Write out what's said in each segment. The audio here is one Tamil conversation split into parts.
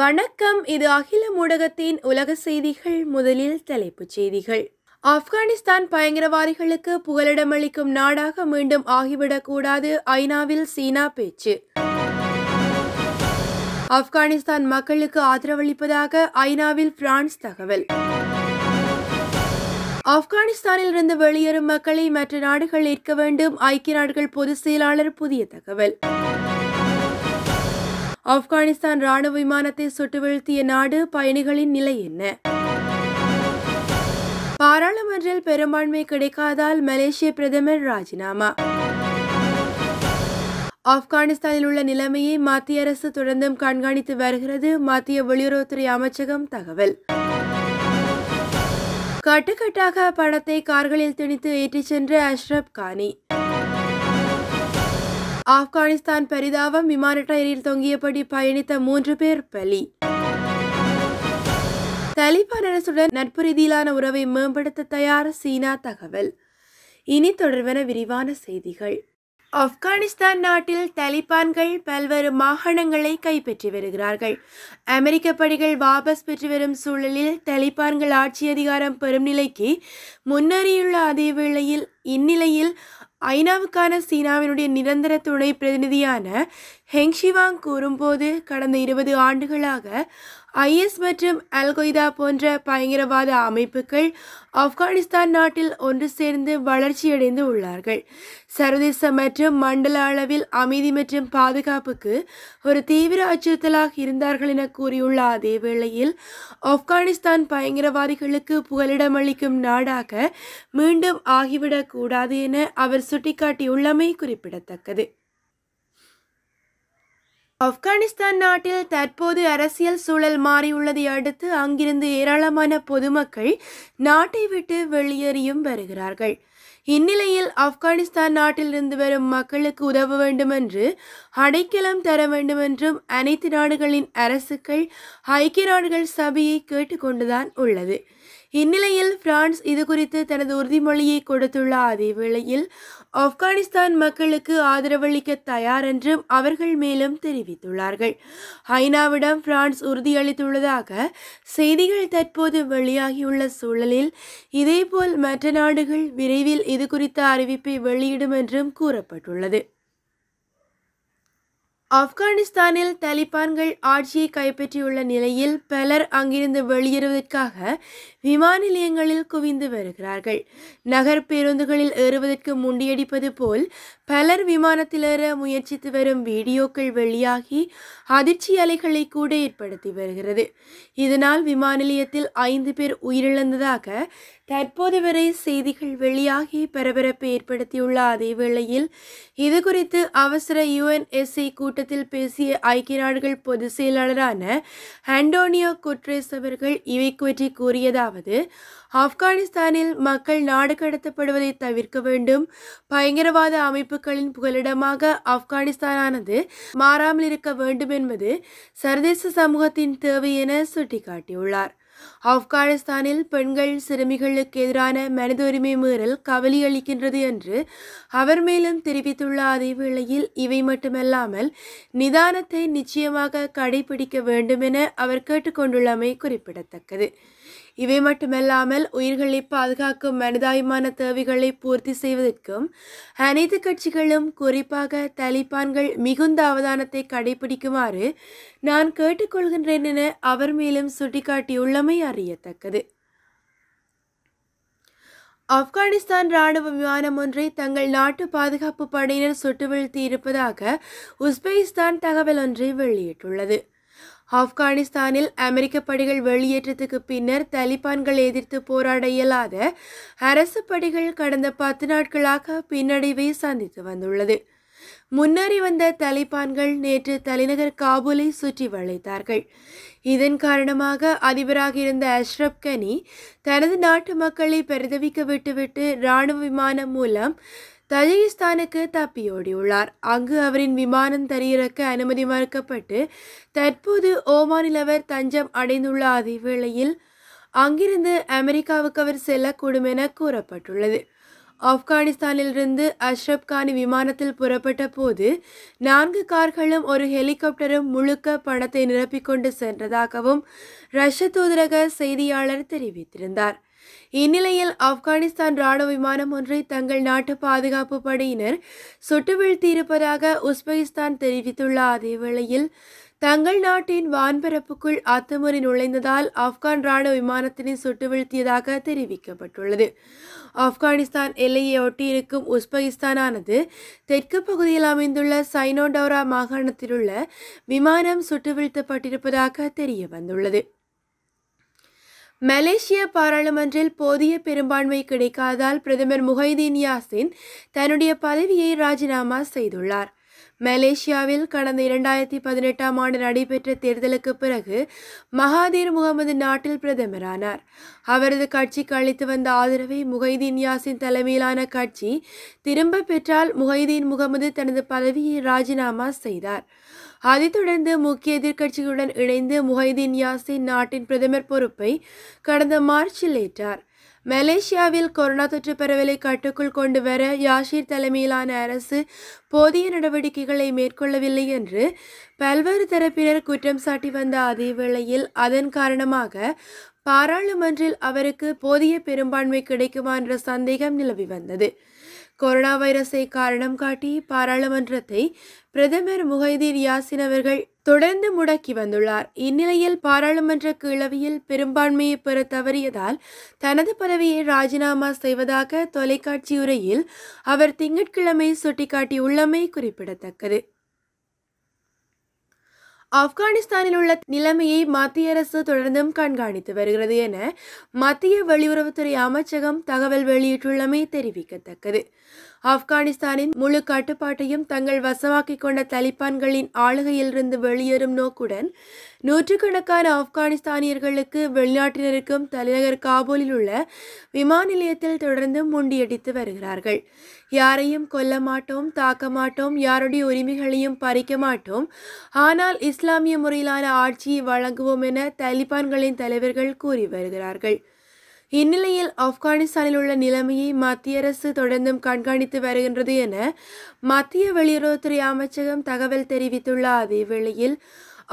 வணக்கம் இது அகில ஊடகத்தின் உலக செய்திகள் முதலில் தலைப்புச் செய்திகள் ஆப்கானிஸ்தான் பயங்கரவாதிகளுக்கு புகலிடமளிக்கும் நாடாக மீண்டும் ஆகிவிடக்கூடாது ஐநாவில் சீனா பேச்சு ஆப்கானிஸ்தான் மக்களுக்கு ஆதரவளிப்பதாக ஐநாவில் பிரான்ஸ் தகவல் ஆப்கானிஸ்தானில் இருந்து வெளியேறும் மக்களை மற்ற நாடுகள் ஏற்க வேண்டும் ஐக்கிய நாடுகள் பொதுச் செயலாளர் புதிய தகவல் ஆப்கானிஸ்தான் ராணுவ விமானத்தை சுட்டு வீழ்த்திய நாடு பயணிகளின் நிலை என்ன பாராளுமன்றில் பெரும்பான்மை கிடைக்காதால் மலேசிய பிரதமர் ராஜினாமா ஆப்கானிஸ்தானில் உள்ள நிலைமையை மத்திய அரசு தொடர்ந்தும் கண்காணித்து வருகிறது மத்திய வெளியுறவுத்துறை அமைச்சகம் தகவல் கட்டுக்கட்டாக படத்தை கார்களில் திணித்து ஏற்றிச் சென்ற அஷ்ரப் கானி ஆப்கானிஸ்தான் பரிதாபம் விமான டயரில் தொங்கியபடி பயணித்த மூன்று பேர் பலி தலிபான் அரசுடன் நட்பு ரீதியிலான உறவை மேம்படுத்த தயார் சீனா தகவல் இனி தொடர்வன விரிவான செய்திகள் ஆப்கானிஸ்தான் நாட்டில் தலிபான்கள் பல்வேறு மாகாணங்களை கைப்பற்றி வருகிறார்கள் அமெரிக்க படிகள் வாபஸ் பெற்று வரும் சூழலில் தலிபான்கள் ஆட்சி அதிகாரம் பெறும் நிலைக்கு முன்னேறியுள்ள அதே வேளையில் இந்நிலையில் ஐநாவுக்கான சீனாவினுடைய நிரந்தர துணை பிரதிநிதியான ஹெங்ஷிவாங் கூறும்போது கடந்த இருபது ஆண்டுகளாக ஐஎஸ் மற்றும் அல் கொய்தா போன்ற பயங்கரவாத அமைப்புகள் ஆப்கானிஸ்தான் நாட்டில் ஒன்று சேர்ந்து வளர்ச்சியடைந்து உள்ளார்கள் சர்வதேச மற்றும் மண்டல அளவில் அமைதி மற்றும் பாதுகாப்புக்கு ஒரு தீவிர அச்சுறுத்தலாக இருந்தார்கள் என கூறியுள்ள அதே வேளையில் ஆப்கானிஸ்தான் பயங்கரவாதிகளுக்கு புகலிடம் அளிக்கும் நாடாக மீண்டும் ஆகிவிடக்கூடாது என அவர் சுட்டிக்காட்டியுள்ளமை குறிப்பிடத்தக்கது ஆப்கானிஸ்தான் நாட்டில் தற்போது அரசியல் சூழல் மாறியுள்ளதை அடுத்து அங்கிருந்து ஏராளமான பொதுமக்கள் நாட்டை விட்டு வெளியேறியும் வருகிறார்கள் இந்நிலையில் ஆப்கானிஸ்தான் நாட்டிலிருந்து வரும் மக்களுக்கு உதவ வேண்டும் என்று அடைக்கலம் தர வேண்டும் என்றும் அனைத்து நாடுகளின் அரசுகள் ஐக்கிய நாடுகள் சபையை கேட்டுக்கொண்டுதான் உள்ளது இந்நிலையில் பிரான்ஸ் இது குறித்து தனது உறுதிமொழியை கொடுத்துள்ள அதே வேளையில் ஆப்கானிஸ்தான் மக்களுக்கு ஆதரவளிக்க தயார் என்றும் அவர்கள் மேலும் தெரிவித்துள்ளார்கள் ஐநாவிடம் பிரான்ஸ் உறுதியளித்துள்ளதாக செய்திகள் தற்போது வெளியாகியுள்ள சூழலில் இதேபோல் மற்ற நாடுகள் விரைவில் இது குறித்த அறிவிப்பை வெளியிடும் என்றும் கூறப்பட்டுள்ளது ஆப்கானிஸ்தானில் தலிபான்கள் ஆட்சியை கைப்பற்றியுள்ள நிலையில் பலர் அங்கிருந்து வெளியேறுவதற்காக விமான நிலையங்களில் குவிந்து வருகிறார்கள் நகர் பேருந்துகளில் ஏறுவதற்கு முண்டியடிப்பது போல் பலர் விமானத்தில் ஏற முயற்சித்து வரும் வீடியோக்கள் வெளியாகி அதிர்ச்சி அலைகளை கூட ஏற்படுத்தி வருகிறது இதனால் விமான நிலையத்தில் ஐந்து பேர் உயிரிழந்ததாக தற்போது வரை செய்திகள் வெளியாகி பரபரப்பை ஏற்படுத்தியுள்ள அதே வேளையில் இது குறித்து அவசர யுஎன்எஸ்சி கூட்டத்தில் பேசிய ஐக்கிய நாடுகள் பொதுச் செயலாளரான ஆண்டோனியோ குட்ரேஸ் அவர்கள் இவை குற்றி கூறியதாவது ஆப்கானிஸ்தானில் மக்கள் நாடு கடத்தப்படுவதை தவிர்க்க வேண்டும் பயங்கரவாத அமைப்புகளின் புகலிடமாக ஆப்கானிஸ்தானானது மாறாமல் இருக்க வேண்டும் என்பது சர்வதேச சமூகத்தின் தேவை என சுட்டிக்காட்டியுள்ளார் ஆப்கானிஸ்தானில் பெண்கள் சிறுமிகளுக்கு எதிரான மனித உரிமை மீறல் அளிக்கின்றது என்று அவர் மேலும் தெரிவித்துள்ள அதே வேளையில் இவை மட்டுமல்லாமல் நிதானத்தை நிச்சயமாக கடைபிடிக்க வேண்டும் என அவர் கேட்டுக்கொண்டுள்ளமை குறிப்பிடத்தக்கது இவை மட்டுமல்லாமல் உயிர்களை பாதுகாக்கும் மனிதாயுமான தேவைகளை பூர்த்தி செய்வதற்கும் அனைத்து கட்சிகளும் குறிப்பாக தலிபான்கள் மிகுந்த அவதானத்தை கடைபிடிக்குமாறு நான் கேட்டுக்கொள்கின்றேன் என அவர் மேலும் சுட்டிக்காட்டியுள்ளமை அறியத்தக்கது ஆப்கானிஸ்தான் ராணுவ விமானம் ஒன்றை தங்கள் நாட்டு பாதுகாப்பு படையினர் சுட்டு வீழ்த்தி இருப்பதாக உஸ்பெகிஸ்தான் தகவல் ஒன்றை வெளியிட்டுள்ளது ஆப்கானிஸ்தானில் அமெரிக்க படைகள் வெளியேற்றத்துக்கு பின்னர் தலிபான்கள் எதிர்த்து போராட இயலாத அரசு படைகள் கடந்த பத்து நாட்களாக பின்னடைவை சந்தித்து வந்துள்ளது முன்னேறி வந்த தலிபான்கள் நேற்று தலைநகர் காபூலை சுற்றி வளைத்தார்கள் இதன் காரணமாக அதிபராக இருந்த அஷ்ரப் கனி தனது நாட்டு மக்களை பிரதவிக்க விட்டுவிட்டு இராணுவ விமானம் மூலம் தஜிகிஸ்தானுக்கு தப்பியோடியுள்ளார் அங்கு அவரின் விமானம் தரையிறக்க அனுமதி மறுக்கப்பட்டு தற்போது ஓமானில் அவர் தஞ்சம் அடைந்துள்ள அதே வேளையில் அங்கிருந்து அமெரிக்காவுக்கு அவர் செல்லக்கூடும் என கூறப்பட்டுள்ளது ஆப்கானிஸ்தானிலிருந்து அஷ்ரப் கானி விமானத்தில் புறப்பட்ட போது நான்கு கார்களும் ஒரு ஹெலிகாப்டரும் முழுக்க பணத்தை நிரப்பிக்கொண்டு சென்றதாகவும் ரஷ்ய தூதரக செய்தியாளர் தெரிவித்திருந்தார் இந்நிலையில் ஆப்கானிஸ்தான் ராணுவ விமானம் ஒன்றை தங்கள் நாட்டு பாதுகாப்பு படையினர் சுட்டு வீழ்த்தியிருப்பதாக உஸ்பெகிஸ்தான் தெரிவித்துள்ள அதே வேளையில் தங்கள் நாட்டின் வான்பரப்புக்குள் அத்துமுறை நுழைந்ததால் ஆப்கான் ராணுவ விமானத்தினை சுட்டு வீழ்த்தியதாக தெரிவிக்கப்பட்டுள்ளது ஆப்கானிஸ்தான் எல்லையை ஒட்டியிருக்கும் உஸ்பெகிஸ்தானானது தெற்கு பகுதியில் அமைந்துள்ள சைனோடோரா மாகாணத்தில் உள்ள விமானம் சுட்டு வீழ்த்தப்பட்டிருப்பதாக தெரிய வந்துள்ளது மலேசிய பாராளுமன்றில் போதிய பெரும்பான்மை கிடைக்காதால் பிரதமர் முஹைதீன் யாசின் தன்னுடைய பதவியை ராஜினாமா செய்துள்ளார் மலேசியாவில் கடந்த இரண்டாயிரத்தி பதினெட்டாம் ஆண்டு நடைபெற்ற தேர்தலுக்கு பிறகு மகாதீர் முகமது நாட்டில் பிரதமரானார் அவரது கட்சிக்கு அளித்து வந்த ஆதரவை முகைதீன் யாசின் தலைமையிலான கட்சி திரும்ப பெற்றால் முகைதீன் முகமது தனது பதவியை ராஜினாமா செய்தார் அதைத் தொடர்ந்து முக்கிய எதிர்க்கட்சிகளுடன் இணைந்து முஹைதீன் யாசின் நாட்டின் பிரதமர் பொறுப்பை கடந்த மார்ச்சில் ஏற்றார் மலேசியாவில் கொரோனா தொற்று பரவலை கட்டுக்குள் கொண்டு வர யாஷிர் தலைமையிலான அரசு போதிய நடவடிக்கைகளை மேற்கொள்ளவில்லை என்று பல்வேறு தரப்பினர் குற்றம் சாட்டி வந்த அதே வேளையில் அதன் காரணமாக பாராளுமன்றில் அவருக்கு போதிய பெரும்பான்மை கிடைக்குமா என்ற சந்தேகம் நிலவி வந்தது கொரோனா வைரஸை காரணம் காட்டி பாராளுமன்றத்தை பிரதமர் முகைதீன் யாசின் அவர்கள் தொடர்ந்து முடக்கி வந்துள்ளார் இந்நிலையில் பாராளுமன்ற கிளவியில் பெரும்பான்மையை பெற தவறியதால் தனது பதவியை ராஜினாமா செய்வதாக தொலைக்காட்சி உரையில் அவர் திங்கட்கிழமை சுட்டிக்காட்டியுள்ளமை குறிப்பிடத்தக்கது ஆப்கானிஸ்தானில் உள்ள நிலைமையை மத்திய அரசு தொடர்ந்தும் கண்காணித்து வருகிறது என மத்திய வெளியுறவுத்துறை அமைச்சகம் தகவல் வெளியிட்டுள்ளமை தெரிவிக்கத்தக்கது ஆப்கானிஸ்தானின் முழு கட்டுப்பாட்டையும் தங்கள் வசமாக்கிக் கொண்ட தலிபான்களின் ஆளுகையிலிருந்து வெளியேறும் நோக்குடன் நூற்றுக்கணக்கான ஆப்கானிஸ்தானியர்களுக்கு வெளிநாட்டினருக்கும் தலைநகர் காபூலில் உள்ள விமான நிலையத்தில் தொடர்ந்து முண்டியடித்து வருகிறார்கள் யாரையும் கொல்ல மாட்டோம் தாக்க மாட்டோம் யாருடைய உரிமைகளையும் பறிக்க மாட்டோம் ஆனால் இஸ்லாமிய முறையிலான ஆட்சியை வழங்குவோம் என தலிபான்களின் தலைவர்கள் கூறி வருகிறார்கள் இந்நிலையில் ஆப்கானிஸ்தானில் உள்ள நிலைமையை மத்திய அரசு தொடர்ந்தும் கண்காணித்து வருகின்றது என மத்திய வெளியுறவுத்துறை அமைச்சகம் தகவல் தெரிவித்துள்ள அதே வேளையில்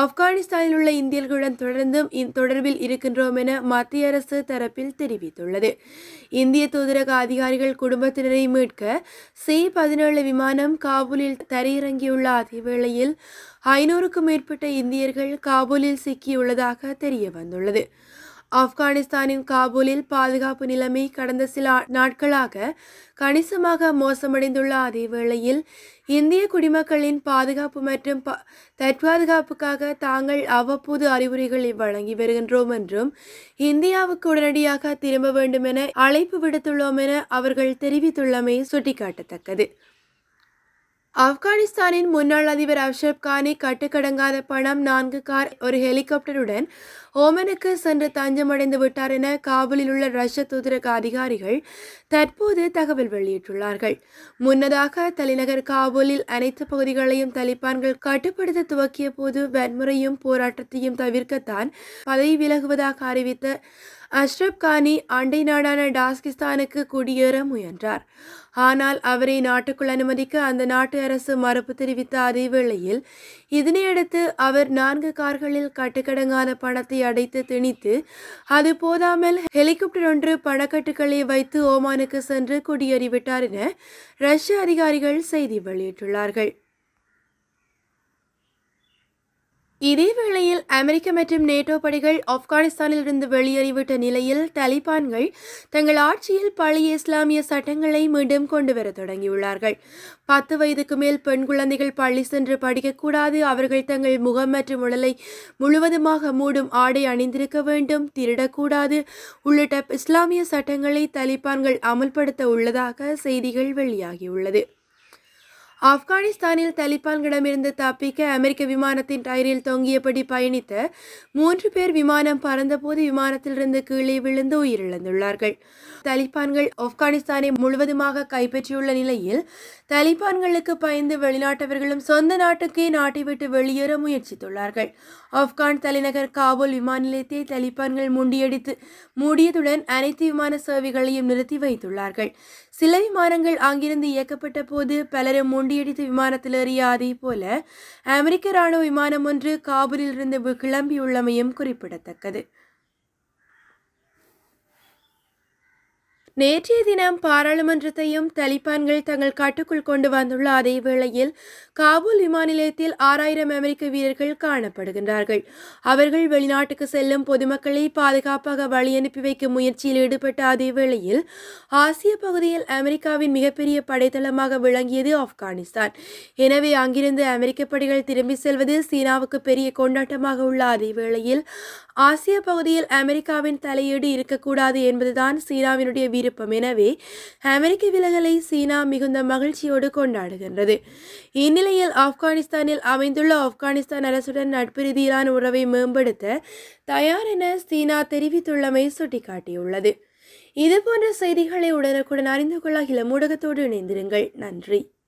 ஆப்கானிஸ்தானில் உள்ள இந்தியர்களுடன் தொடர்ந்தும் தொடர்பில் இருக்கின்றோம் என மத்திய அரசு தரப்பில் தெரிவித்துள்ளது இந்திய தூதரக அதிகாரிகள் குடும்பத்தினரை மீட்க சி பதினேழு விமானம் காபூலில் தரையிறங்கியுள்ள அதே வேளையில் ஐநூறுக்கும் மேற்பட்ட இந்தியர்கள் காபூலில் சிக்கியுள்ளதாக தெரிய வந்துள்ளது ஆப்கானிஸ்தானின் காபூலில் பாதுகாப்பு நிலைமை கடந்த சில நாட்களாக கணிசமாக மோசமடைந்துள்ள அதே வேளையில் இந்திய குடிமக்களின் பாதுகாப்பு மற்றும் தற்பாதுகாப்புக்காக தாங்கள் அவ்வப்போது அறிவுரைகளை வழங்கி வருகின்றோம் என்றும் இந்தியாவுக்கு உடனடியாக திரும்ப வேண்டும் என அழைப்பு விடுத்துள்ளோம் என அவர்கள் தெரிவித்துள்ளமை சுட்டிக்காட்டத்தக்கது ஆப்கானிஸ்தானின் முன்னாள் அதிபர் அஷ்ரப் கானை கட்டுக்கடங்காத பணம் நான்கு கார் ஒரு ஹெலிகாப்டருடன் ஓமனுக்கு சென்று தஞ்சமடைந்து விட்டார் என காபூலில் உள்ள ரஷ்ய தூதரக அதிகாரிகள் தற்போது தகவல் வெளியிட்டுள்ளார்கள் முன்னதாக தலைநகர் காபூலில் அனைத்து பகுதிகளையும் தலிபான்கள் கட்டுப்படுத்த துவக்கிய போது வன்முறையும் போராட்டத்தையும் தவிர்க்கத்தான் பதவி விலகுவதாக அறிவித்த அஷ்ரப் கானி அண்டை நாடான டாஸ்கிஸ்தானுக்கு குடியேற முயன்றார் ஆனால் அவரை நாட்டுக்குள் அனுமதிக்க அந்த நாட்டு அரசு மறுப்பு தெரிவித்த அதே வேளையில் இதனையடுத்து அவர் நான்கு கார்களில் கட்டுக்கடங்கான பணத்தை அடைத்து திணித்து அது போதாமல் ஹெலிகாப்டர் ஒன்று பணக்கட்டுக்களை வைத்து ஓமானுக்கு சென்று குடியேறிவிட்டார் என ரஷ்ய அதிகாரிகள் செய்தி வெளியிட்டுள்ளார்கள் இதே வேளையில் அமெரிக்க மற்றும் நேட்டோ படைகள் ஆப்கானிஸ்தானில் இருந்து வெளியேறிவிட்ட நிலையில் தலிபான்கள் தங்கள் ஆட்சியில் பழைய இஸ்லாமிய சட்டங்களை மீண்டும் கொண்டு வர தொடங்கியுள்ளார்கள் பத்து வயதுக்கு மேல் பெண் குழந்தைகள் பள்ளி சென்று படிக்கக்கூடாது அவர்கள் தங்கள் முகம் மற்றும் உடலை முழுவதுமாக மூடும் ஆடை அணிந்திருக்க வேண்டும் திருடக்கூடாது உள்ளிட்ட இஸ்லாமிய சட்டங்களை தலிபான்கள் அமல்படுத்த உள்ளதாக செய்திகள் வெளியாகியுள்ளது ஆப்கானிஸ்தானில் தலிபான்களிடமிருந்து தப்பிக்க அமெரிக்க விமானத்தின் டயரில் தொங்கியபடி பயணித்த மூன்று பேர் விமானம் பறந்தபோது விமானத்திலிருந்து கீழே விழுந்து உயிரிழந்துள்ளார்கள் தலிபான்கள் ஆப்கானிஸ்தானை முழுவதுமாக கைப்பற்றியுள்ள நிலையில் தலிபான்களுக்கு பயந்து வெளிநாட்டவர்களும் சொந்த நாட்டுக்கே நாட்டை விட்டு வெளியேற முயற்சித்துள்ளார்கள் ஆப்கான் தலைநகர் காபூல் விமான நிலையத்தை தலிபான்கள் முண்டியடித்து மூடியதுடன் அனைத்து விமான சேவைகளையும் நிறுத்தி வைத்துள்ளார்கள் சில விமானங்கள் அங்கிருந்து இயக்கப்பட்ட போது பலரும் முண்டியடித்து விமானத்தில் ஏறிய அதே போல அமெரிக்க இராணுவ விமானம் ஒன்று காபூலில் இருந்து கிளம்பியுள்ளமையும் குறிப்பிடத்தக்கது நேற்றைய தினம் பாராளுமன்றத்தையும் தலிபான்கள் தங்கள் கட்டுக்குள் கொண்டு வந்துள்ள அதே வேளையில் காபூல் விமான நிலையத்தில் ஆறாயிரம் அமெரிக்க வீரர்கள் காணப்படுகின்றார்கள் அவர்கள் வெளிநாட்டுக்கு செல்லும் பொதுமக்களை பாதுகாப்பாக வழி அனுப்பி வைக்கும் முயற்சியில் ஈடுபட்ட அதே வேளையில் ஆசிய பகுதியில் அமெரிக்காவின் மிகப்பெரிய படைத்தளமாக விளங்கியது ஆப்கானிஸ்தான் எனவே அங்கிருந்து அமெரிக்க படைகள் திரும்பி செல்வது சீனாவுக்கு பெரிய கொண்டாட்டமாக உள்ள அதே வேளையில் ஆசிய பகுதியில் அமெரிக்காவின் தலையீடு இருக்கக்கூடாது என்பதுதான் சீனாவினுடைய விருப்பம் எனவே அமெரிக்க விலகலை சீனா மிகுந்த மகிழ்ச்சியோடு கொண்டாடுகின்றது இந்நிலையில் ஆப்கானிஸ்தானில் அமைந்துள்ள ஆப்கானிஸ்தான் அரசுடன் நட்பு ரீதியிலான உறவை மேம்படுத்த தயார் என சீனா தெரிவித்துள்ளமை சுட்டிக்காட்டியுள்ளது இதுபோன்ற செய்திகளை உடனுக்குடன் அறிந்து கொள்ள இளமூடகத்தோடு இணைந்திருங்கள் நன்றி